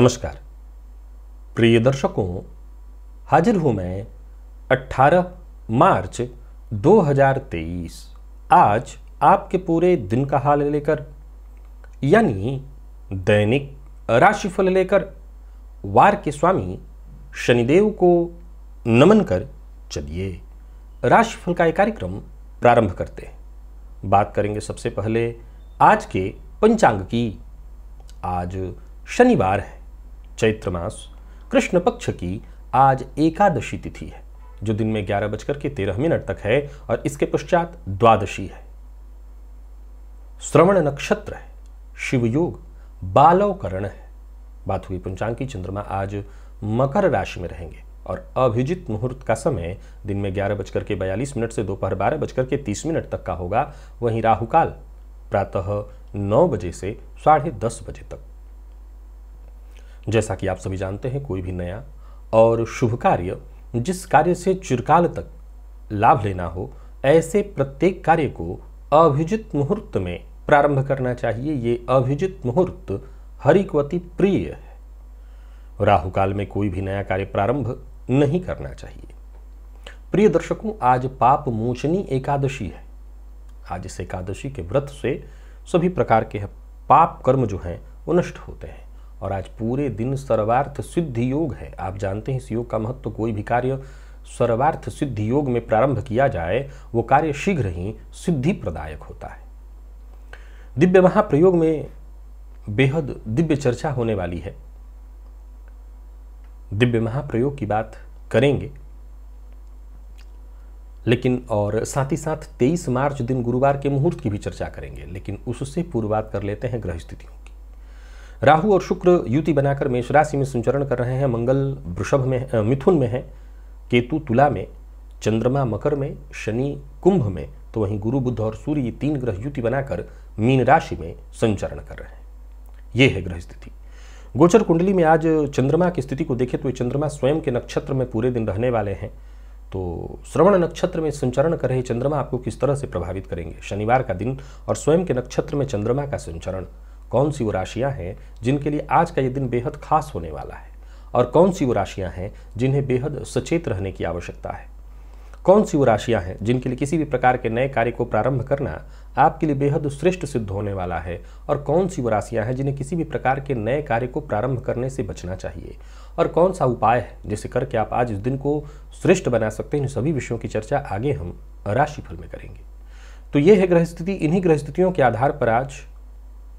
नमस्कार प्रिय दर्शकों हाजिर हूं मैं 18 मार्च 2023 आज आपके पूरे दिन का हाल लेकर यानी दैनिक राशिफल लेकर वार के स्वामी शनिदेव को नमन कर चलिए राशिफल का एक कार्यक्रम प्रारंभ करते हैं बात करेंगे सबसे पहले आज के पंचांग की आज शनिवार है चैत्र मास कृष्ण पक्ष की आज एकादशी तिथि है जो दिन में ग्यारह बजकर के तेरह मिनट तक है और इसके पश्चात द्वादशी है श्रवण नक्षत्र है शिवयोग बालवकरण है बात हुई पंचांग की चंद्रमा आज मकर राशि में रहेंगे और अभिजित मुहूर्त का समय दिन में ग्यारह बजकर के बयालीस मिनट से दोपहर बारह बजकर के तीस मिनट तक का होगा वहीं राहुकाल प्रातः नौ बजे से साढ़े दस बजे तक जैसा कि आप सभी जानते हैं कोई भी नया और शुभ कार्य जिस कार्य से चिरकाल तक लाभ लेना हो ऐसे प्रत्येक कार्य को अभिजित मुहूर्त में प्रारंभ करना चाहिए ये अभिजित मुहूर्त हरि को अति प्रिय है राहु काल में कोई भी नया कार्य प्रारंभ नहीं करना चाहिए प्रिय दर्शकों आज पाप मोचनी एकादशी है आज इस एकादशी के व्रत से सभी प्रकार के पाप कर्म जो हैं वो नष्ट होते हैं और आज पूरे दिन सर्वार्थ सिद्धि योग है आप जानते हैं इस योग का महत्व तो कोई भी कार्य सर्वार्थ सिद्धि योग में प्रारंभ किया जाए वो कार्य शीघ्र ही सिद्धि प्रदायक होता है दिव्य महाप्रयोग में बेहद दिव्य चर्चा होने वाली है दिव्य महाप्रयोग की बात करेंगे लेकिन और साथ ही साथ 23 मार्च दिन गुरुवार के मुहूर्त की भी चर्चा करेंगे लेकिन उससे पूर्व बात कर लेते हैं ग्रह स्थितियों राहु और शुक्र युति बनाकर मेष राशि में संचरण कर रहे हैं मंगल वृषभ में मिथुन में है केतु तुला में चंद्रमा मकर में शनि कुंभ में तो वहीं गुरु बुद्ध और सूर्य ये तीन ग्रह युति बनाकर मीन राशि में संचरण कर रहे हैं ये है ग्रह स्थिति गोचर कुंडली में आज चंद्रमा की स्थिति को देखें तो ये चंद्रमा स्वयं के नक्षत्र में पूरे दिन रहने वाले हैं तो श्रवण नक्षत्र में संचरण कर रहे चंद्रमा आपको किस तरह से प्रभावित करेंगे शनिवार का दिन और स्वयं के नक्षत्र में चंद्रमा का संचरण कौन सी वो राशियाँ हैं जिनके लिए आज का ये दिन बेहद खास होने वाला है और कौन सी वो राशियाँ हैं जिन्हें बेहद सचेत रहने की आवश्यकता है कौन सी वो राशियाँ हैं जिनके लिए किसी भी प्रकार के नए कार्य को प्रारंभ करना आपके लिए बेहद श्रेष्ठ सिद्ध होने वाला है और कौन सी वो राशियाँ हैं जिन्हें किसी भी प्रकार के नए कार्य को प्रारंभ करने से बचना चाहिए और कौन सा उपाय है जिसे करके आप आज इस दिन को श्रेष्ठ बना सकते हैं इन सभी विषयों की चर्चा आगे हम राशिफल में करेंगे तो ये है ग्रह स्थिति इन्हीं ग्रह स्थितियों के आधार पर आज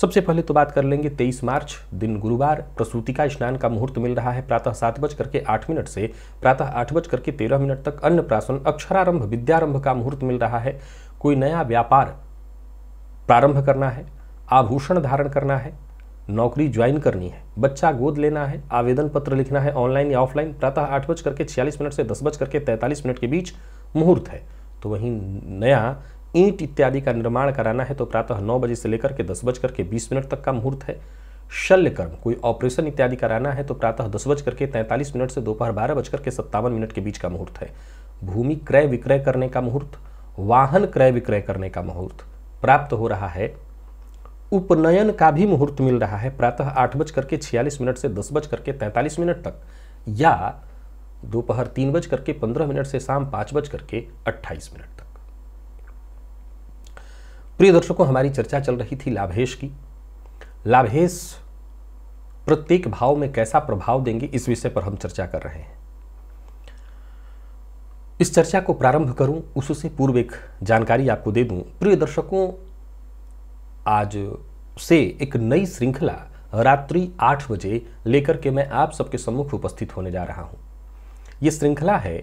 सबसे पहले तो बात कर लेंगे 23 मार्च दिन गुरुवार प्रसूति का स्नान का मुहूर्त मिल रहा है प्रातः सात बज करके आठ मिनट से प्रातः आठ बज करके तेरह मिनट तक प्राशन अक्षरारंभ विद्यारंभ का मुहूर्त मिल रहा है कोई नया व्यापार प्रारंभ करना है आभूषण धारण करना है नौकरी ज्वाइन करनी है बच्चा गोद लेना है आवेदन पत्र लिखना है ऑनलाइन या ऑफलाइन प्रातः आठ बज करके छियालीस मिनट से दस बज करके तैंतालीस मिनट के बीच मुहूर्त है तो वहीं नया ईंट इत्यादि का निर्माण कराना है तो प्रातः नौ बजे से लेकर के दस बजकर के बीस मिनट तक का मुहूर्त है शल्य कर्म कोई ऑपरेशन इत्यादि कराना है तो प्रातः दस बज करके तैंतालीस मिनट से दोपहर बारह बजकर के सत्तावन मिनट के बीच का मुहूर्त है भूमि क्रय विक्रय करने का मुहूर्त वाहन क्रय विक्रय करने का मुहूर्त प्राप्त हो रहा है उपनयन का भी मुहूर्त मिल रहा है प्रातः आठ बज करके छियालीस मिनट से दस बज करके तैंतालीस मिनट तक या दोपहर तीन बज करके पंद्रह मिनट से शाम पाँच बज करके अट्ठाईस मिनट तक प्रिय दर्शकों हमारी चर्चा चल रही थी लाभेश की लाभेश प्रत्येक भाव में कैसा प्रभाव देंगे इस विषय पर हम चर्चा कर रहे हैं इस चर्चा को प्रारंभ करूं उससे पूर्व एक जानकारी आपको दे दूं प्रिय दर्शकों आज से एक नई श्रृंखला रात्रि आठ बजे लेकर के मैं आप सबके सम्मुख उपस्थित होने जा रहा हूं यह श्रृंखला है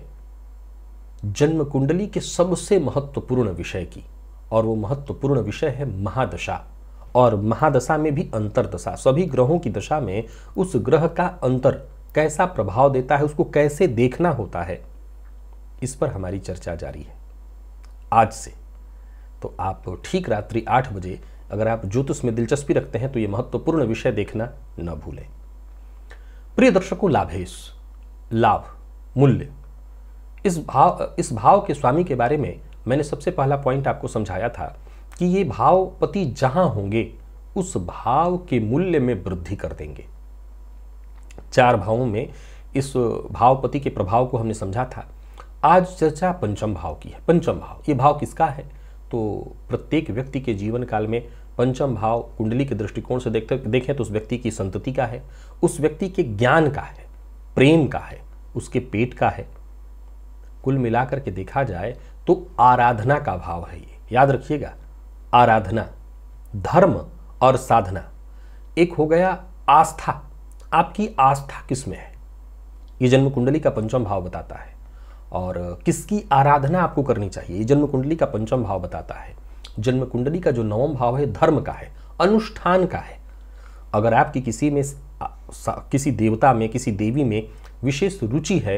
जन्म कुंडली के सबसे महत्वपूर्ण विषय की और वो महत्वपूर्ण विषय है महादशा और महादशा में भी अंतरदशा सभी ग्रहों की दशा में उस ग्रह का अंतर कैसा प्रभाव देता है उसको कैसे देखना होता है इस पर हमारी चर्चा जारी है आज से तो आप ठीक रात्रि आठ बजे अगर आप ज्योतिष में दिलचस्पी रखते हैं तो यह महत्वपूर्ण विषय देखना न भूलें प्रिय दर्शकों लाभेश लाभ मूल्य इस भाव इस भाव के स्वामी के बारे में मैंने सबसे पहला पॉइंट आपको समझाया था कि ये भाव पति जहां होंगे उस भाव के मूल्य में वृद्धि कर देंगे चार भावों में इस भावपति के प्रभाव को हमने समझा था आज चर्चा पंचम भाव की है पंचम भाव ये भाव किसका है तो प्रत्येक व्यक्ति के जीवन काल में पंचम भाव कुंडली के दृष्टिकोण से देखते देखें तो उस व्यक्ति की संतति का है उस व्यक्ति के ज्ञान का है प्रेम का है उसके पेट का है कुल मिलाकर के देखा जाए तो आराधना का भाव है ये याद रखिएगा आराधना धर्म और साधना एक हो गया आस्था आपकी आस्था किस में है ये जन्म कुंडली का पंचम भाव बताता है और किसकी आराधना आपको करनी चाहिए ये जन्म कुंडली का पंचम भाव बताता है जन्म कुंडली का जो नवम भाव है धर्म का है अनुष्ठान का है अगर आपकी किसी में किसी देवता में किसी देवी में विशेष रुचि है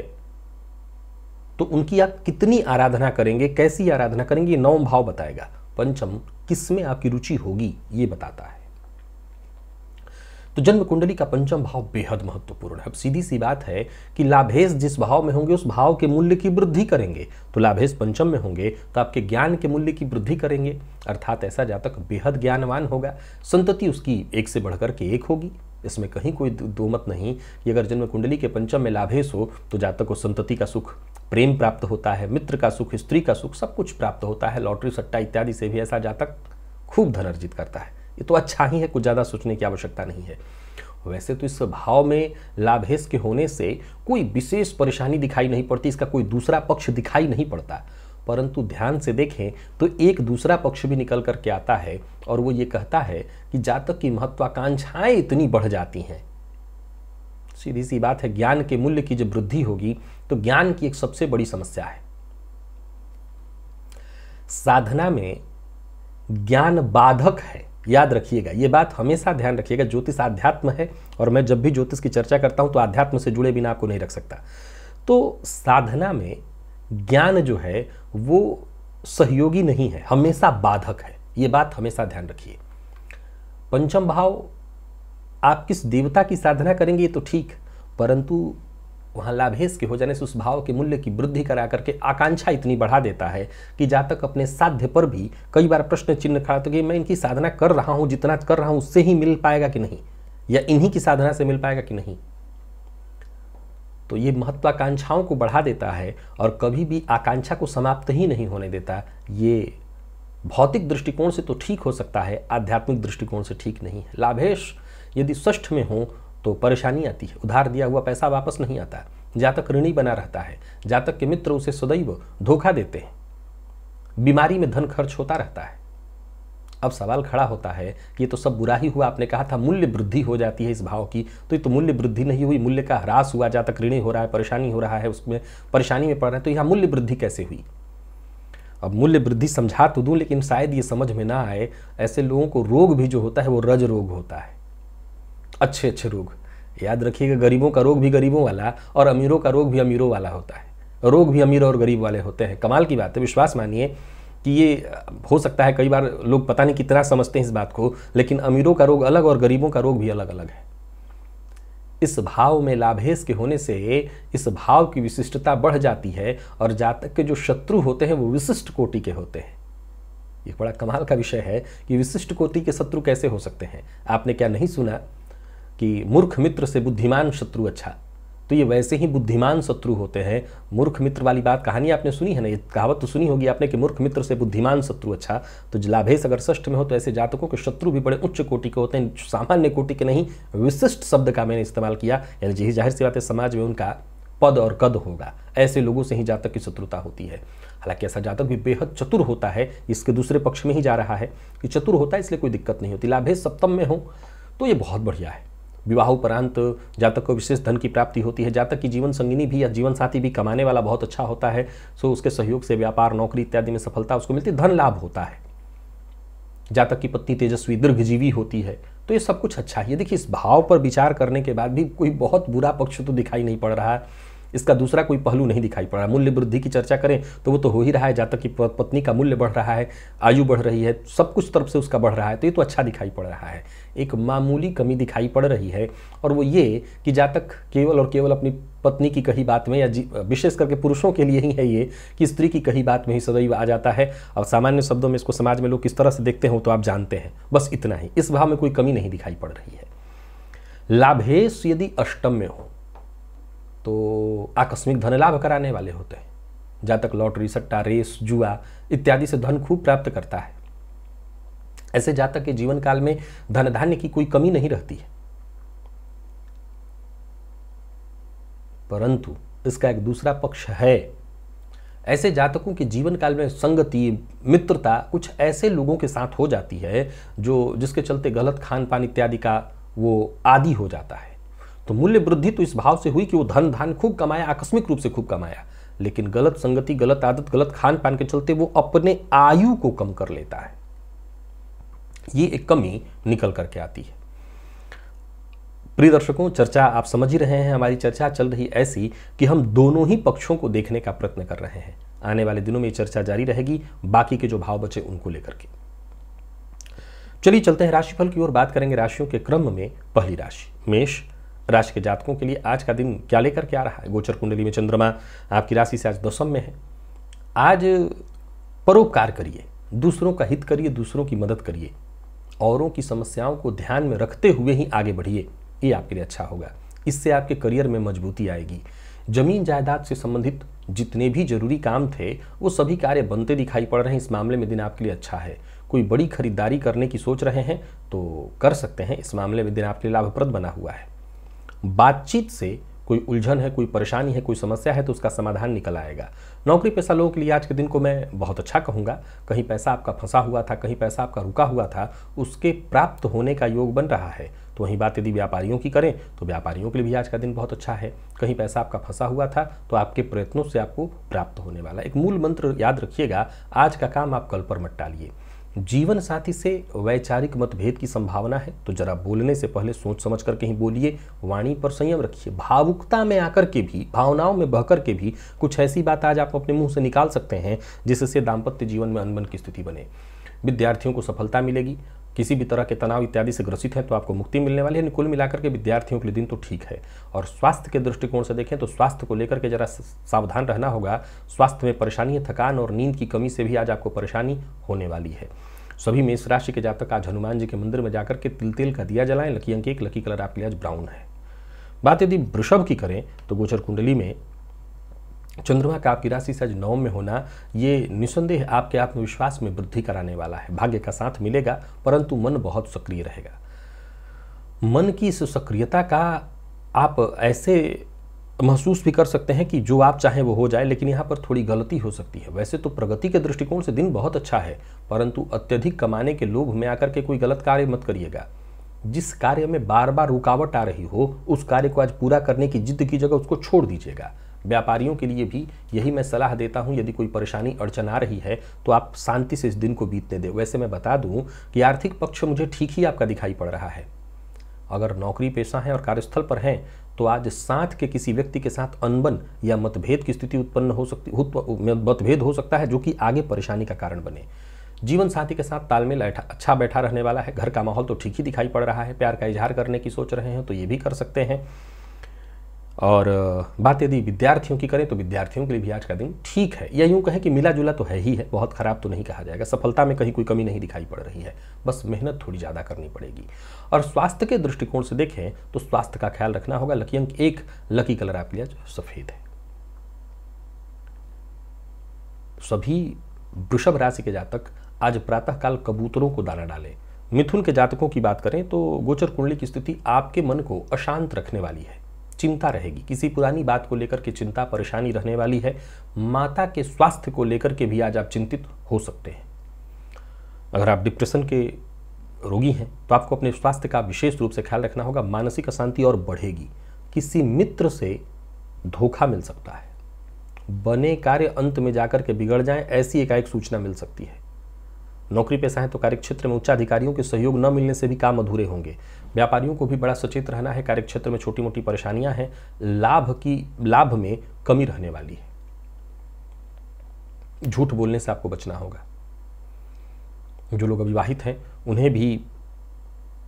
तो उनकी आप कितनी आराधना करेंगे कैसी आराधना करेंगे ये नवम भाव बताएगा पंचम किस में आपकी रुचि होगी ये बताता है तो जन्म कुंडली का पंचम भाव बेहद महत्वपूर्ण है अब सीधी सी बात है कि लाभेश जिस भाव में होंगे उस भाव के मूल्य की वृद्धि करेंगे तो लाभेश पंचम में होंगे तो आपके ज्ञान के मूल्य की वृद्धि करेंगे अर्थात ऐसा जातक बेहद ज्ञानवान होगा संतति उसकी एक से बढ़कर के एक होगी इसमें कहीं कोई दो मत नहीं कि अगर जन्म कुंडली के पंचम में लाभेश हो तो जातक को संतति का सुख प्रेम प्राप्त होता है मित्र का सुख स्त्री का सुख सब कुछ प्राप्त होता है लॉटरी सट्टा इत्यादि से भी ऐसा जातक खूब धन अर्जित करता है ये तो अच्छा ही है कुछ ज़्यादा सोचने की आवश्यकता नहीं है वैसे तो इस भाव में लाभेश के होने से कोई विशेष परेशानी दिखाई नहीं पड़ती इसका कोई दूसरा पक्ष दिखाई नहीं पड़ता परंतु ध्यान से देखें तो एक दूसरा पक्ष भी निकल करके आता है और वो ये कहता है कि जातक की महत्वाकांक्षाएं इतनी बढ़ जाती हैं सीधी सी बात है ज्ञान के मूल्य की जब वृद्धि होगी तो ज्ञान की एक सबसे बड़ी समस्या है साधना में ज्ञान बाधक है याद रखिएगा ये बात हमेशा ध्यान रखिएगा ज्योतिष आध्यात्म है और मैं जब भी ज्योतिष की चर्चा करता हूं तो आध्यात्म से जुड़े बिना आपको नहीं रख सकता तो साधना में ज्ञान जो है वो सहयोगी नहीं है हमेशा बाधक है ये बात हमेशा ध्यान रखिए पंचम भाव आप किस देवता की साधना करेंगे तो ठीक परंतु वहाँ लाभेश के हो जाने से उस भाव के मूल्य की वृद्धि करा करके आकांक्षा इतनी बढ़ा देता है कि जा तक अपने साध्य पर भी कई बार प्रश्न चिन्ह खड़ा तो कि मैं इनकी साधना कर रहा हूँ जितना कर रहा हूँ उससे ही मिल पाएगा कि नहीं या इन्हीं की साधना से मिल पाएगा कि नहीं तो ये महत्वाकांक्षाओं को बढ़ा देता है और कभी भी आकांक्षा को समाप्त ही नहीं होने देता ये भौतिक दृष्टिकोण से तो ठीक हो सकता है आध्यात्मिक दृष्टिकोण से ठीक नहीं है लाभेश यदि षष्ठ में हो तो परेशानी आती है उधार दिया हुआ पैसा वापस नहीं आता जातक ऋणी बना रहता है जातक के मित्र उसे सदैव धोखा देते हैं बीमारी में धन खर्च होता रहता है अब सवाल खड़ा होता है कि ये तो सब बुरा ही हुआ आपने कहा था मूल्य वृद्धि हो जाती है इस भाव की तो ये तो मूल्य वृद्धि नहीं हुई मूल्य का ह्रास हुआ जातक ऋणी हो रहा है परेशानी हो रहा है उसमें परेशानी में पड़ रहा है तो यहाँ मूल्य वृद्धि कैसे हुई अब मूल्य वृद्धि समझा तो दूँ लेकिन शायद ये समझ में ना आए ऐसे लोगों को रोग भी जो होता है वो रज रोग होता है अच्छे अच्छे रोग याद रखिएगा गरीबों का रोग भी गरीबों वाला और अमीरों का रोग भी अमीरों वाला होता है रोग भी अमीर और गरीब वाले होते हैं कमाल की बात है विश्वास मानिए कि ये हो सकता है कई बार लोग पता नहीं कितना समझते हैं इस बात को लेकिन अमीरों का रोग अलग और गरीबों का रोग भी अलग अलग है इस भाव में लाभेश के होने से इस भाव की विशिष्टता बढ़ जाती है और जातक के जो शत्रु होते हैं वो विशिष्ट कोटि के होते हैं ये बड़ा कमाल का विषय है कि विशिष्ट कोटि के शत्रु कैसे हो सकते हैं आपने क्या नहीं सुना कि मूर्ख मित्र से बुद्धिमान शत्रु अच्छा तो ये वैसे ही बुद्धिमान शत्रु होते हैं मूर्ख मित्र वाली बात कहानी आपने सुनी है ना ये कहावत तो सुनी होगी आपने कि मूर्ख मित्र से बुद्धिमान शत्रु अच्छा तो जलाभेस अगर षष्ठ में हो तो ऐसे जातकों के शत्रु भी बड़े उच्च कोटि के होते हैं सामान्य कोटि के नहीं विशिष्ट शब्द का मैंने इस्तेमाल किया यानी यही जाहिर सी बात है समाज में उनका पद और कद होगा ऐसे लोगों से ही जातक की शत्रुता होती है हालांकि ऐसा जातक भी बेहद चतुर होता है इसके दूसरे पक्ष में ही जा रहा है कि चतुर होता है इसलिए कोई दिक्कत नहीं होती लाभेश सप्तम में हो तो ये बहुत बढ़िया है विवाह उपरांत जातक को विशेष धन की प्राप्ति होती है जातक की जीवन संगिनी भी या जीवन साथी भी कमाने वाला बहुत अच्छा होता है सो उसके सहयोग से व्यापार नौकरी इत्यादि में सफलता उसको मिलती है धन लाभ होता है जातक की पत्नी तेजस्वी दीर्घजीवी होती है तो ये सब कुछ अच्छा है देखिए इस भाव पर विचार करने के बाद भी कोई बहुत बुरा पक्ष तो दिखाई नहीं पड़ रहा है इसका दूसरा कोई पहलू नहीं दिखाई पड़ रहा मूल्य वृद्धि की चर्चा करें तो वो तो हो ही रहा है तक की पत्नी का मूल्य बढ़ रहा है आयु बढ़ रही है सब कुछ तरफ से उसका बढ़ रहा है तो ये तो अच्छा दिखाई पड़ रहा है एक मामूली कमी दिखाई पड़ रही है और वो ये कि तक केवल और केवल अपनी पत्नी की कही बात में या विशेष करके पुरुषों के लिए ही है ये कि स्त्री की कही बात में ही सदैव आ जाता है और सामान्य शब्दों में इसको समाज में लोग किस तरह से देखते हो तो आप जानते हैं बस इतना ही इस भाव में कोई कमी नहीं दिखाई पड़ रही है लाभेश यदि अष्टम में हो तो आकस्मिक धन लाभ कराने वाले होते हैं जातक लॉटरी सट्टा रेस जुआ इत्यादि से धन खूब प्राप्त करता है ऐसे जातक के जीवन काल में धन धान्य की कोई कमी नहीं रहती है परंतु इसका एक दूसरा पक्ष है ऐसे जातकों के जीवन काल में संगति मित्रता कुछ ऐसे लोगों के साथ हो जाती है जो जिसके चलते गलत खान पान इत्यादि का वो आदि हो जाता है तो मूल्य वृद्धि तो इस भाव से हुई कि वो धन धान खूब कमाया आकस्मिक रूप से खूब कमाया लेकिन गलत संगति गलत आदत गलत खान पान के चलते वो अपने आयु को कम कर लेता है ये एक कमी निकल करके आती है प्रिय दर्शकों चर्चा आप समझ ही रहे हैं हमारी चर्चा चल रही ऐसी कि हम दोनों ही पक्षों को देखने का प्रयत्न कर रहे हैं आने वाले दिनों में चर्चा जारी रहेगी बाकी के जो भाव बचे उनको लेकर के चलिए चलते हैं राशिफल की ओर बात करेंगे राशियों के क्रम में पहली राशि मेष राशि के जातकों के लिए आज का दिन क्या लेकर के आ रहा है गोचर कुंडली में चंद्रमा आपकी राशि से आज दशम में है आज परोपकार करिए दूसरों का हित करिए दूसरों की मदद करिए औरों की समस्याओं को ध्यान में रखते हुए ही आगे बढ़िए ये आपके लिए अच्छा होगा इससे आपके करियर में मजबूती आएगी जमीन जायदाद से संबंधित जितने भी जरूरी काम थे वो सभी कार्य बनते दिखाई पड़ रहे हैं इस मामले में दिन आपके लिए अच्छा है कोई बड़ी खरीदारी करने की सोच रहे हैं तो कर सकते हैं इस मामले में दिन आपके लिए लाभप्रद बना हुआ है बातचीत से कोई उलझन है कोई परेशानी है कोई समस्या है तो उसका समाधान निकल आएगा नौकरी पेशा लोगों के लिए आज के दिन को मैं बहुत अच्छा कहूँगा कहीं पैसा आपका फंसा हुआ था कहीं पैसा आपका रुका हुआ था उसके प्राप्त होने का योग बन रहा है तो वहीं बात यदि व्यापारियों की करें तो व्यापारियों के लिए भी आज का दिन बहुत अच्छा है कहीं पैसा आपका फंसा हुआ था तो आपके प्रयत्नों से आपको प्राप्त होने वाला एक मूल मंत्र याद रखिएगा आज का काम आप कल पर मट डालिए जीवन साथी से वैचारिक मतभेद की संभावना है तो जरा बोलने से पहले सोच समझ करके ही बोलिए वाणी पर संयम रखिए भावुकता में आकर के भी भावनाओं में बहकर के भी कुछ ऐसी बात आज आप अपने मुंह से निकाल सकते हैं जिससे दाम्पत्य जीवन में अनबन की स्थिति बने विद्यार्थियों को सफलता मिलेगी किसी भी तरह के तनाव इत्यादि से ग्रसित है तो आपको मुक्ति मिलने वाली है कुल मिलाकर के विद्यार्थियों के लिए दिन तो ठीक है और स्वास्थ्य के दृष्टिकोण से देखें तो स्वास्थ्य को लेकर के जरा सावधान रहना होगा स्वास्थ्य में परेशानी है थकान और नींद की कमी से भी आज आपको परेशानी होने वाली है सभी मेष राशि के जातक आज हनुमान जी के मंदिर में जाकर के तिल तेल का दिया जलाएं लकी अंक एक लकी कलर आपके लिए आज ब्राउन है बात यदि वृषभ की करें तो गोचर कुंडली में चंद्रमा का आपकी राशि से आज नवम में होना ये निसंदेह आपके आत्मविश्वास में वृद्धि कराने वाला है भाग्य का साथ मिलेगा परंतु मन बहुत सक्रिय रहेगा मन की इस सक्रियता का आप ऐसे महसूस भी कर सकते हैं कि जो आप चाहें वो हो जाए लेकिन यहाँ पर थोड़ी गलती हो सकती है वैसे तो प्रगति के दृष्टिकोण से दिन बहुत अच्छा है परंतु अत्यधिक कमाने के लोभ में आकर के कोई गलत कार्य मत करिएगा जिस कार्य में बार बार रुकावट आ रही हो उस कार्य को आज पूरा करने की जिद की जगह उसको छोड़ दीजिएगा व्यापारियों के लिए भी यही मैं सलाह देता हूं यदि कोई परेशानी अड़चन आ रही है तो आप शांति से इस दिन को बीतने दें वैसे मैं बता दूं कि आर्थिक पक्ष मुझे ठीक ही आपका दिखाई पड़ रहा है अगर नौकरी पेशा है और कार्यस्थल पर हैं तो आज साथ के किसी व्यक्ति के साथ अनबन या मतभेद की स्थिति उत्पन्न हो सकती मतभेद हो सकता है जो कि आगे परेशानी का कारण बने जीवन साथी के साथ तालमेल अच्छा बैठा रहने वाला है घर का माहौल तो ठीक ही दिखाई पड़ रहा है प्यार का इजहार करने की सोच रहे हैं तो ये भी कर सकते हैं और बात यदि विद्यार्थियों की करें तो विद्यार्थियों के लिए भी आज का दिन ठीक है या यूँ कहें कि मिला जुला तो है ही है बहुत ख़राब तो नहीं कहा जाएगा सफलता में कहीं कोई कमी नहीं दिखाई पड़ रही है बस मेहनत थोड़ी ज़्यादा करनी पड़ेगी और स्वास्थ्य के दृष्टिकोण से देखें तो स्वास्थ्य का ख्याल रखना होगा लकी अंक एक लकी कलर आपके लिए सफ़ेद है सभी वृषभ राशि के जातक आज प्रातःकाल कबूतरों को दाना डालें मिथुन के जातकों की बात करें तो गोचर कुंडली की स्थिति आपके मन को अशांत रखने वाली है चिंता रहेगी किसी पुरानी बात को लेकर के चिंता परेशानी रहने वाली है माता के स्वास्थ्य को लेकर के भी आज आप चिंतित हो सकते हैं अगर आप डिप्रेशन के रोगी हैं तो आपको अपने स्वास्थ्य का विशेष रूप से ख्याल रखना होगा मानसिक अशांति और बढ़ेगी किसी मित्र से धोखा मिल सकता है बने कार्य अंत में जाकर के बिगड़ जाए ऐसी एकाएक सूचना मिल सकती है नौकरी पेशा है तो कार्यक्षेत्र में उच्चाधिकारियों के सहयोग न मिलने से भी काम अधूरे होंगे व्यापारियों को भी बड़ा सचेत रहना है कार्य क्षेत्र में छोटी मोटी परेशानियां हैं लाभ की लाभ में कमी रहने वाली है झूठ बोलने से आपको बचना होगा जो लोग अविवाहित हैं उन्हें भी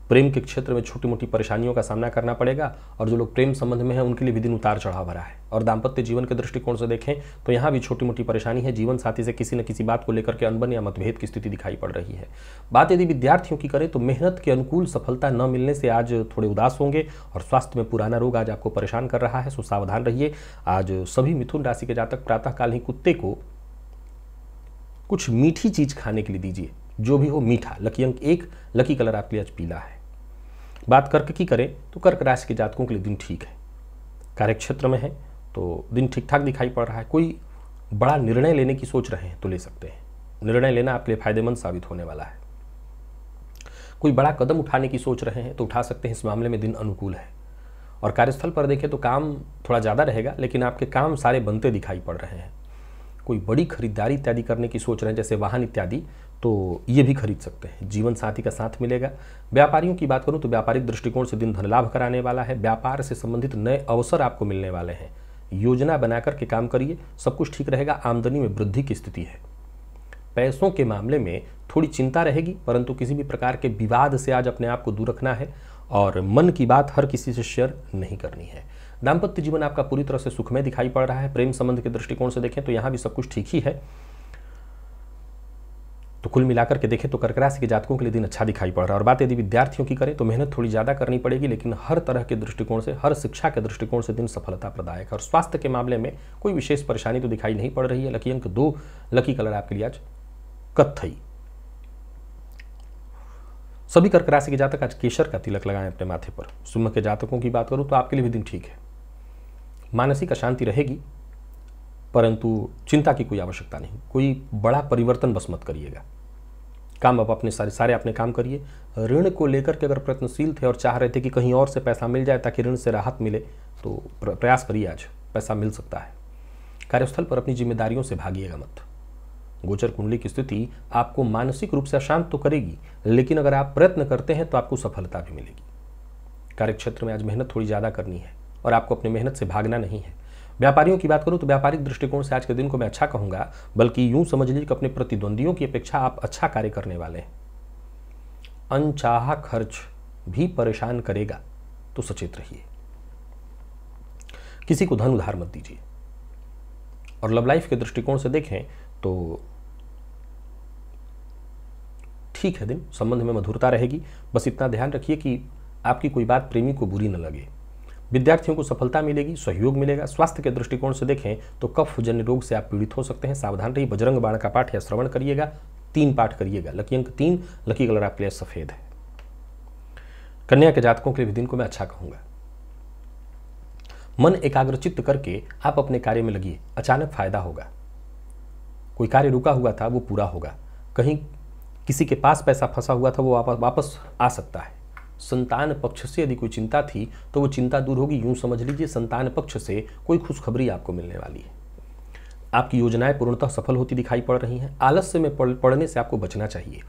प्रेम के क्षेत्र में छोटी मोटी परेशानियों का सामना करना पड़ेगा और जो लोग प्रेम संबंध में हैं उनके लिए भी दिन उतार चढ़ाव भरा है और दाम्पत्य जीवन के दृष्टिकोण से देखें तो यहाँ भी छोटी मोटी परेशानी है जीवन साथी से किसी न किसी बात को लेकर के अनबन या मतभेद की स्थिति दिखाई पड़ रही है बात यदि विद्यार्थियों की करें तो मेहनत के अनुकूल सफलता न मिलने से आज थोड़े उदास होंगे और स्वास्थ्य में पुराना रोग आज आपको परेशान कर रहा है सो सावधान रहिए आज सभी मिथुन राशि के जातक प्रातःकाल ही कुत्ते को कुछ मीठी चीज खाने के लिए दीजिए जो भी हो मीठा लकी अंक एक लकी कलर आपके लिए आज पीला है बात कर्क की करें तो कर्क राशि के जातकों के लिए दिन ठीक है कार्यक्षेत्र में है तो दिन ठीक ठाक दिखाई पड़ रहा है कोई बड़ा निर्णय लेने की सोच रहे हैं तो ले सकते हैं निर्णय लेना आपके लिए फायदेमंद साबित होने वाला है कोई बड़ा कदम उठाने की सोच रहे हैं तो उठा सकते हैं इस मामले में दिन अनुकूल है और कार्यस्थल पर देखें तो काम थोड़ा ज़्यादा रहेगा लेकिन आपके काम सारे बनते दिखाई पड़ रहे हैं कोई बड़ी खरीदारी इत्यादि करने की सोच रहे हैं जैसे वाहन इत्यादि तो ये भी खरीद सकते हैं जीवन साथी का साथ मिलेगा व्यापारियों की बात करूँ तो व्यापारिक दृष्टिकोण से दिन धन लाभ कराने वाला है व्यापार से संबंधित नए अवसर आपको मिलने वाले हैं योजना बनाकर के काम करिए सब कुछ ठीक रहेगा आमदनी में वृद्धि की स्थिति है पैसों के मामले में थोड़ी चिंता रहेगी परंतु किसी भी प्रकार के विवाद से आज अपने आप को दूर रखना है और मन की बात हर किसी से शेयर नहीं करनी है दाम्पत्य जीवन आपका पूरी तरह से सुखमय दिखाई पड़ रहा है प्रेम संबंध के दृष्टिकोण से देखें तो यहाँ भी सब कुछ ठीक ही है तो कुल मिलाकर के देखें तो कर्क राशि के जातकों के लिए दिन अच्छा दिखाई पड़ रहा है और बात यदि विद्यार्थियों की करें तो मेहनत थोड़ी ज़्यादा करनी पड़ेगी लेकिन हर तरह के दृष्टिकोण से हर शिक्षा के दृष्टिकोण से दिन सफलता प्रदायक है और स्वास्थ्य के मामले में कोई विशेष परेशानी तो दिखाई नहीं पड़ रही है लकी अंक दो लकी कलर आपके लिए आज कत्थई सभी कर्क राशि के जातक आज केसर का तिलक लगाएं अपने माथे पर सुम्ह के जातकों की बात करूं तो आपके लिए भी दिन ठीक है मानसिक अशांति रहेगी परंतु चिंता की कोई आवश्यकता नहीं कोई बड़ा परिवर्तन बस मत करिएगा काम आप अपने सारे सारे अपने काम करिए ऋण को लेकर के अगर प्रयत्नशील थे और चाह रहे थे कि कहीं और से पैसा मिल जाए ताकि ऋण से राहत मिले तो प्रयास करिए आज पैसा मिल सकता है कार्यस्थल पर अपनी जिम्मेदारियों से भागिएगा मत गोचर कुंडली की स्थिति आपको मानसिक रूप से अशांत तो करेगी लेकिन अगर आप प्रयत्न करते हैं तो आपको सफलता भी मिलेगी कार्यक्षेत्र में आज मेहनत थोड़ी ज़्यादा करनी है और आपको अपनी मेहनत से भागना नहीं है व्यापारियों की बात करूँ तो व्यापारिक दृष्टिकोण से आज के दिन को मैं अच्छा कहूँगा बल्कि यूँ समझ लीजिए कि अपने प्रतिद्वंदियों की अपेक्षा आप अच्छा कार्य करने वाले हैं अनचाहा खर्च भी परेशान करेगा तो सचेत रहिए किसी को धन उधार मत दीजिए और लव लाइफ के दृष्टिकोण से देखें तो ठीक है दिन संबंध में मधुरता रहेगी बस इतना ध्यान रखिए कि आपकी कोई बात प्रेमी को बुरी न लगे विद्यार्थियों को सफलता मिलेगी सहयोग मिलेगा स्वास्थ्य के दृष्टिकोण से देखें तो कफ जन्य रोग से आप पीड़ित हो सकते हैं सावधान रहिए बजरंग बाण का पाठ या श्रवण करिएगा तीन पाठ करिएगा लकी अंक तीन लकी कलर आपके लिए सफ़ेद है कन्या के जातकों के लिए दिन को मैं अच्छा कहूंगा मन एकाग्रचित करके आप अपने कार्य में लगिए अचानक फायदा होगा कोई कार्य रुका हुआ था वो पूरा होगा कहीं किसी के पास पैसा फंसा हुआ था वो वापस आ सकता है संतान पक्ष से यदि कोई चिंता थी तो वो चिंता दूर होगी यूं समझ लीजिए संतान पक्ष से कोई खुशखबरी आपको मिलने वाली है आपकी योजनाएं पूर्णतः सफल होती दिखाई पड़ रही हैं आलस्य में पढ़ने से आपको बचना चाहिए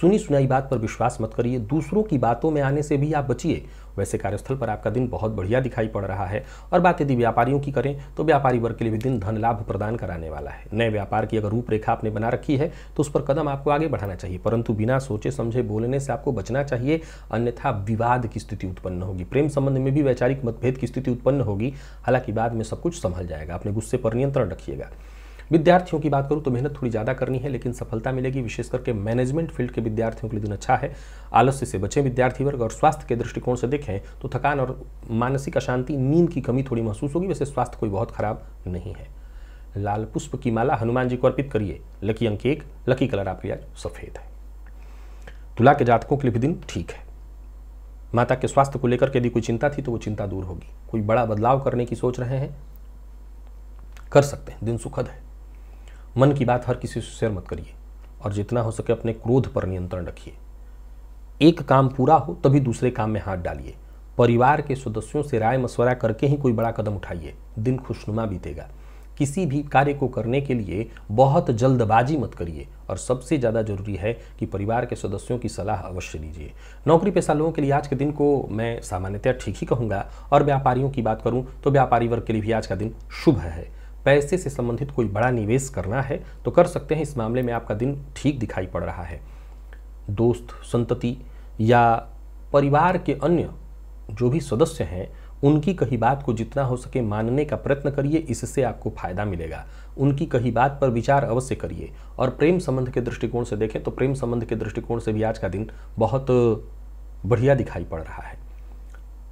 सुनी सुनाई बात पर विश्वास मत करिए दूसरों की बातों में आने से भी आप बचिए वैसे कार्यस्थल पर आपका दिन बहुत बढ़िया दिखाई पड़ रहा है और बात यदि व्यापारियों की करें तो व्यापारी वर्ग के लिए भी दिन धन लाभ प्रदान कराने वाला है नए व्यापार की अगर रूपरेखा आपने बना रखी है तो उस पर कदम आपको आगे बढ़ाना चाहिए परंतु बिना सोचे समझे बोलने से आपको बचना चाहिए अन्यथा विवाद की स्थिति उत्पन्न होगी प्रेम संबंध में भी वैचारिक मतभेद की स्थिति उत्पन्न होगी हालांकि बाद में सब कुछ संभल जाएगा अपने गुस्से पर नियंत्रण रखिएगा विद्यार्थियों की बात करूँ तो मेहनत थोड़ी ज़्यादा करनी है लेकिन सफलता मिलेगी विशेष करके मैनेजमेंट फील्ड के विद्यार्थियों के लिए दिन अच्छा है आलस्य से बचें विद्यार्थी वर्ग और स्वास्थ्य के दृष्टिकोण से देखें तो थकान और मानसिक अशांति नींद की कमी थोड़ी महसूस होगी वैसे स्वास्थ्य कोई बहुत खराब नहीं है लाल पुष्प की माला हनुमान जी को अर्पित करिए लकी अंक एक लकी कलर आपकी आज सफ़ेद है तुला के जातकों के लिए भी दिन ठीक है माता के स्वास्थ्य को लेकर यदि कोई चिंता थी तो वो चिंता दूर होगी कोई बड़ा बदलाव करने की सोच रहे हैं कर सकते हैं दिन सुखद है मन की बात हर किसी से शेयर मत करिए और जितना हो सके अपने क्रोध पर नियंत्रण रखिए एक काम पूरा हो तभी दूसरे काम में हाथ डालिए परिवार के सदस्यों से राय मशवरा करके ही कोई बड़ा कदम उठाइए दिन खुशनुमा बीतेगा किसी भी कार्य को करने के लिए बहुत जल्दबाजी मत करिए और सबसे ज़्यादा जरूरी है कि परिवार के सदस्यों की सलाह अवश्य लीजिए नौकरी पेशा लोगों के लिए आज के दिन को मैं सामान्यतया ठीक ही कहूँगा और व्यापारियों की बात करूँ तो व्यापारी वर्ग के लिए भी आज का दिन शुभ है पैसे से संबंधित कोई बड़ा निवेश करना है तो कर सकते हैं इस मामले में आपका दिन ठीक दिखाई पड़ रहा है दोस्त संतति या परिवार के अन्य जो भी सदस्य हैं उनकी कही बात को जितना हो सके मानने का प्रयत्न करिए इससे आपको फायदा मिलेगा उनकी कही बात पर विचार अवश्य करिए और प्रेम संबंध के दृष्टिकोण से देखें तो प्रेम संबंध के दृष्टिकोण से भी आज का दिन बहुत बढ़िया दिखाई पड़ रहा है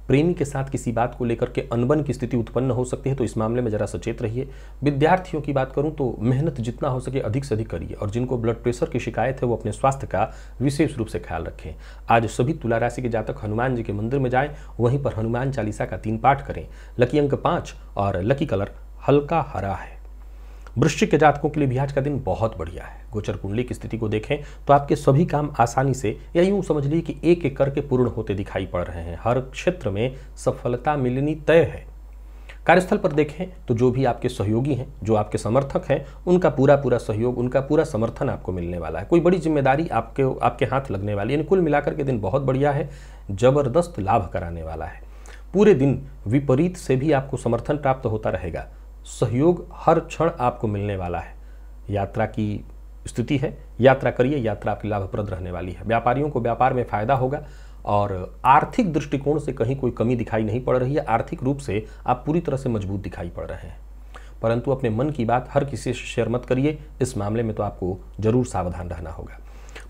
प्रेमी के साथ किसी बात को लेकर के अनबन की स्थिति उत्पन्न हो सकती है तो इस मामले में जरा सचेत रहिए विद्यार्थियों की बात करूं तो मेहनत जितना हो सके अधिक से अधिक करिए और जिनको ब्लड प्रेशर की शिकायत है वो अपने स्वास्थ्य का विशेष रूप से ख्याल रखें आज सभी तुला राशि के जातक हनुमान जी के मंदिर में जाएं वहीं पर हनुमान चालीसा का तीन पाठ करें लकी अंक पाँच और लकी कलर हल्का हरा है वृश्चिक के जातकों के लिए भी आज का दिन बहुत बढ़िया है गोचर कुंडली की स्थिति को देखें तो आपके सभी काम आसानी से या यूं समझ लीजिए कि एक एक करके पूर्ण होते दिखाई पड़ रहे हैं हर क्षेत्र में सफलता मिलनी तय है कार्यस्थल पर देखें तो जो भी आपके सहयोगी हैं जो आपके समर्थक हैं उनका पूरा पूरा सहयोग उनका पूरा समर्थन आपको मिलने वाला है कोई बड़ी जिम्मेदारी आपके आपके हाथ लगने वाली यानी कुल मिलाकर के दिन बहुत बढ़िया है जबरदस्त लाभ कराने वाला है पूरे दिन विपरीत से भी आपको समर्थन प्राप्त होता रहेगा सहयोग हर क्षण आपको मिलने वाला है यात्रा की स्थिति है यात्रा करिए यात्रा आपकी लाभप्रद रहने वाली है व्यापारियों को व्यापार में फ़ायदा होगा और आर्थिक दृष्टिकोण से कहीं कोई कमी दिखाई नहीं पड़ रही है आर्थिक रूप से आप पूरी तरह से मजबूत दिखाई पड़ रहे हैं परंतु अपने मन की बात हर किसी से शेयर मत करिए इस मामले में तो आपको जरूर सावधान रहना होगा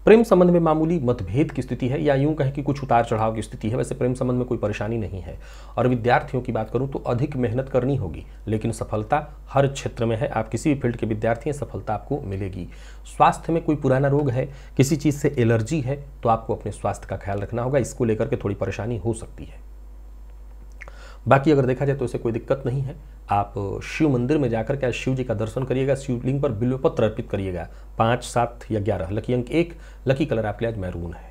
प्रेम संबंध में मामूली मतभेद की स्थिति है या यूं कहें कि कुछ उतार चढ़ाव की स्थिति है वैसे प्रेम संबंध में कोई परेशानी नहीं है और विद्यार्थियों की बात करूं तो अधिक मेहनत करनी होगी लेकिन सफलता हर क्षेत्र में है आप किसी भी फील्ड के विद्यार्थी हैं सफलता आपको मिलेगी स्वास्थ्य में कोई पुराना रोग है किसी चीज़ से एलर्जी है तो आपको अपने स्वास्थ्य का ख्याल रखना होगा इसको लेकर के थोड़ी परेशानी हो सकती है बाकी अगर देखा जाए तो इसे कोई दिक्कत नहीं है आप शिव मंदिर में जाकर के शिव जी का दर्शन करिएगा शिवलिंग पर बिल्वपत्र अर्पित करिएगा पाँच सात या ग्यारह लकी अंक एक लकी कलर आपके आज मैरून है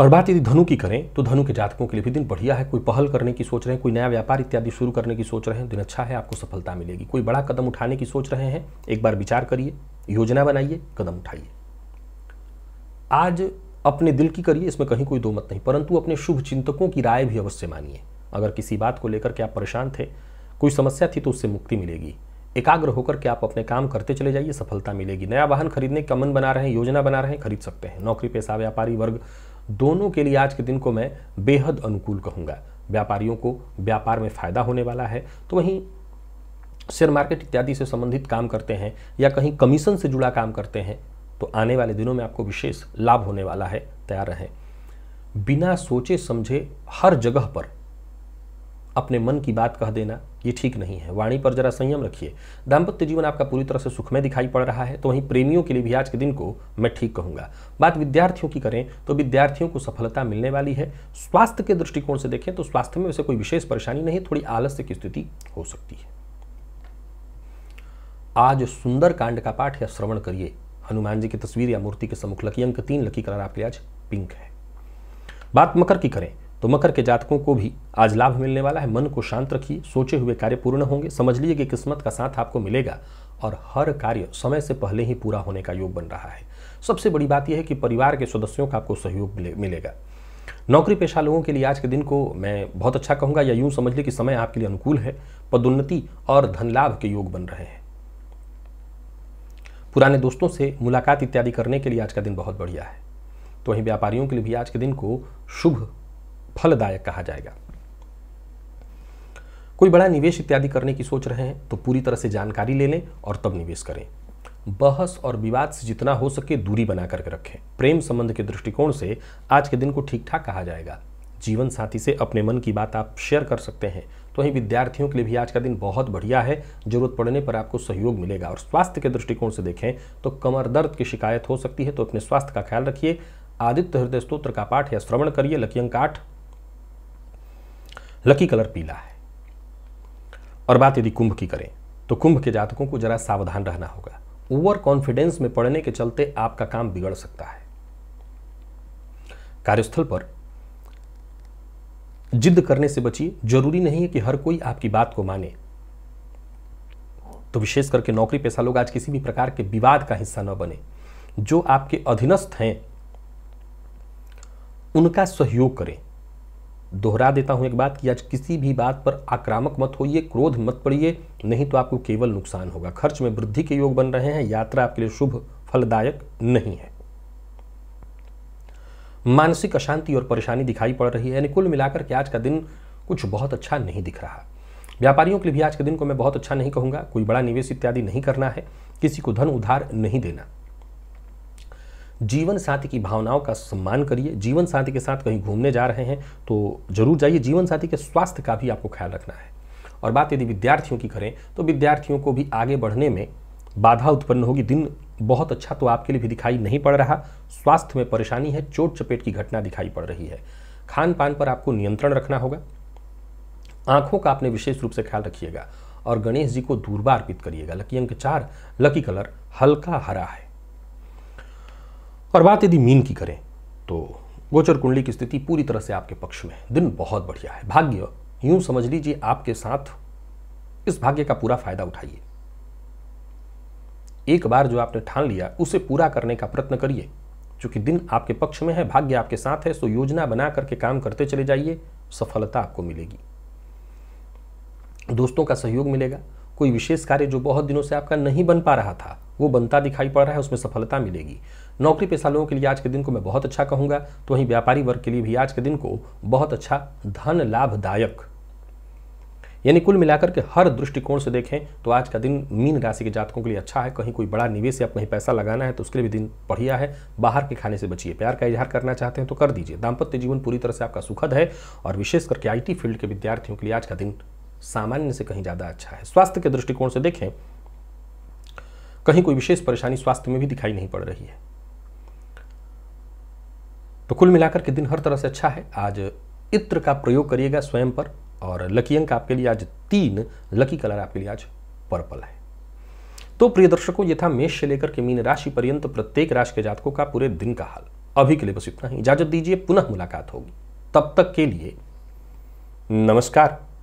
और बात यदि धनु की करें तो धनु के जातकों के लिए भी दिन बढ़िया है कोई पहल करने की सोच रहे हैं कोई नया व्यापार इत्यादि शुरू करने की सोच रहे हैं दिन अच्छा है आपको सफलता मिलेगी कोई बड़ा कदम उठाने की सोच रहे हैं एक बार विचार करिए योजना बनाइए कदम उठाइए आज अपने दिल की करिए इसमें कहीं कोई दो मत नहीं परंतु अपने शुभ चिंतकों की राय भी अवश्य मानिए अगर किसी बात को लेकर के आप परेशान थे कोई समस्या थी तो उससे मुक्ति मिलेगी एकाग्र होकर के आप अपने काम करते चले जाइए सफलता मिलेगी नया वाहन खरीदने का मन बना रहे हैं योजना बना रहे हैं खरीद सकते हैं नौकरी पेशा व्यापारी वर्ग दोनों के लिए आज के दिन को मैं बेहद अनुकूल कहूँगा व्यापारियों को व्यापार में फायदा होने वाला है तो वहीं शेयर मार्केट इत्यादि से संबंधित काम करते हैं या कहीं कमीशन से जुड़ा काम करते हैं तो आने वाले दिनों में आपको विशेष लाभ होने वाला है तैयार रहें बिना सोचे समझे हर जगह पर अपने मन की बात कह देना ये ठीक नहीं है वाणी पर जरा संयम रखिए दाम्पत्य जीवन आपका पूरी तरह से सुखमय दिखाई पड़ रहा है तो वहीं प्रेमियों के लिए भी आज के दिन को मैं ठीक कहूँगा बात विद्यार्थियों की करें तो विद्यार्थियों को सफलता मिलने वाली है स्वास्थ्य के दृष्टिकोण से देखें तो स्वास्थ्य में वैसे कोई विशेष परेशानी नहीं थोड़ी आलस्य की स्थिति हो सकती है आज सुंदर कांड का पाठ या श्रवण करिए हनुमान जी की तस्वीर या मूर्ति के सम्मुख लकी अंक तीन लकी कलर आपके लिए आज पिंक है बात मकर की करें तो मकर के जातकों को भी आज लाभ मिलने वाला है मन को शांत रखिए सोचे हुए कार्य पूर्ण होंगे समझ लीजिए कि किस्मत का साथ आपको मिलेगा और हर कार्य समय से पहले ही पूरा होने का योग बन रहा है सबसे बड़ी बात यह है कि परिवार के सदस्यों का आपको सहयोग मिलेगा नौकरी पेशा लोगों के लिए आज के दिन को मैं बहुत अच्छा कहूँगा या यूँ समझ लें कि समय आपके लिए अनुकूल है पदोन्नति और धन लाभ के योग बन रहे हैं पुराने दोस्तों से मुलाकात इत्यादि करने के लिए आज का दिन बहुत बढ़िया है तो वहीं व्यापारियों के लिए भी आज के दिन को शुभ फलदायक कहा जाएगा कोई बड़ा निवेश इत्यादि करने की सोच रहे हैं तो पूरी तरह से जानकारी ले लें और तब निवेश करें बहस और विवाद से जितना हो सके दूरी बना करके रखें प्रेम संबंध के दृष्टिकोण से आज के दिन को ठीक ठाक कहा जाएगा जीवन साथी से अपने मन की बात आप शेयर कर सकते हैं तो वहीं विद्यार्थियों के लिए भी आज का दिन बहुत बढ़िया है जरूरत पड़ने पर आपको सहयोग मिलेगा और स्वास्थ्य के दृष्टिकोण से देखें तो कमर दर्द की शिकायत हो सकती है तो अपने स्वास्थ्य का ख्याल रखिए आदित्य हृदय स्त्रोत्र का पाठ या श्रवण करिए लकी अंक आठ लकी कलर पीला है और बात यदि कुंभ की करें तो कुंभ के जातकों को जरा सावधान रहना होगा ओवर कॉन्फिडेंस में पड़ने के चलते आपका काम बिगड़ सकता है कार्यस्थल पर जिद करने से बचिए जरूरी नहीं है कि हर कोई आपकी बात को माने तो विशेष करके नौकरी पेशा लोग आज किसी भी प्रकार के विवाद का हिस्सा न बने जो आपके अधीनस्थ हैं उनका सहयोग करें दोहरा देता हूं एक बात कि आज किसी भी बात पर आक्रामक मत होइए क्रोध मत पड़िए नहीं तो आपको केवल नुकसान होगा खर्च में वृद्धि के योग बन रहे हैं यात्रा आपके लिए शुभ फलदायक नहीं है मानसिक अशांति और परेशानी दिखाई पड़ रही है यानी कुल मिलाकर के आज का दिन कुछ बहुत अच्छा नहीं दिख रहा व्यापारियों के लिए भी आज के दिन को मैं बहुत अच्छा नहीं कहूंगा कोई बड़ा निवेश इत्यादि नहीं करना है किसी को धन उधार नहीं देना जीवन साथी की भावनाओं का सम्मान करिए जीवन साथी के साथ कहीं घूमने जा रहे हैं तो जरूर जाइए जीवन साथी के स्वास्थ्य का भी आपको ख्याल रखना है और बात यदि विद्यार्थियों की करें तो विद्यार्थियों को भी आगे बढ़ने में बाधा उत्पन्न होगी दिन बहुत अच्छा तो आपके लिए भी दिखाई नहीं पड़ रहा स्वास्थ्य में परेशानी है चोट चपेट की घटना दिखाई पड़ रही है खान पान पर आपको नियंत्रण रखना होगा आंखों का आपने विशेष रूप से ख्याल रखिएगा और गणेश जी को दूरबा अर्पित करिएगा लकी अंक चार लकी कलर हल्का हरा है और बात यदि मीन की करें तो गोचर कुंडली की स्थिति पूरी तरह से आपके पक्ष में है दिन बहुत बढ़िया है भाग्य यूं समझ लीजिए आपके साथ इस भाग्य का पूरा फायदा उठाइए एक बार जो आपने ठान लिया उसे पूरा करने का प्रयत्न करिए क्योंकि दिन आपके पक्ष में है भाग्य आपके साथ है सो तो योजना बना करके काम करते चले जाइए सफलता आपको मिलेगी दोस्तों का सहयोग मिलेगा कोई विशेष कार्य जो बहुत दिनों से आपका नहीं बन पा रहा था वो बनता दिखाई पड़ रहा है उसमें सफलता मिलेगी नौकरी पेशा लोगों के लिए आज के दिन को मैं बहुत अच्छा कहूंगा तो वहीं व्यापारी वर्ग के लिए भी आज के दिन को बहुत अच्छा धन लाभदायक यानी कुल मिलाकर के हर दृष्टिकोण से देखें तो आज का दिन मीन राशि के जातकों के लिए अच्छा है कहीं कोई बड़ा निवेश या कहीं पैसा लगाना है तो उसके लिए भी दिन बढ़िया है बाहर के खाने से बचिए प्यार का इजहार करना चाहते हैं तो कर दीजिए दाम्पत्य जीवन पूरी तरह से आपका सुखद है और विशेष करके आई फील्ड के विद्यार्थियों के लिए आज का दिन सामान्य से कहीं ज़्यादा अच्छा है स्वास्थ्य के दृष्टिकोण से देखें कहीं कोई विशेष परेशानी स्वास्थ्य में भी दिखाई नहीं पड़ रही है तो कुल मिलाकर के दिन हर तरह से अच्छा है आज इत्र का प्रयोग करिएगा स्वयं पर और लकी अंक आपके लिए आज तीन लकी कलर आपके लिए आज पर्पल है तो प्रिय दर्शकों ये था मेष से लेकर के मीन राशि पर्यंत प्रत्येक राशि के जातकों का पूरे दिन का हाल अभी के लिए बस इतना ही इजाजत दीजिए पुनः मुलाकात होगी तब तक के लिए नमस्कार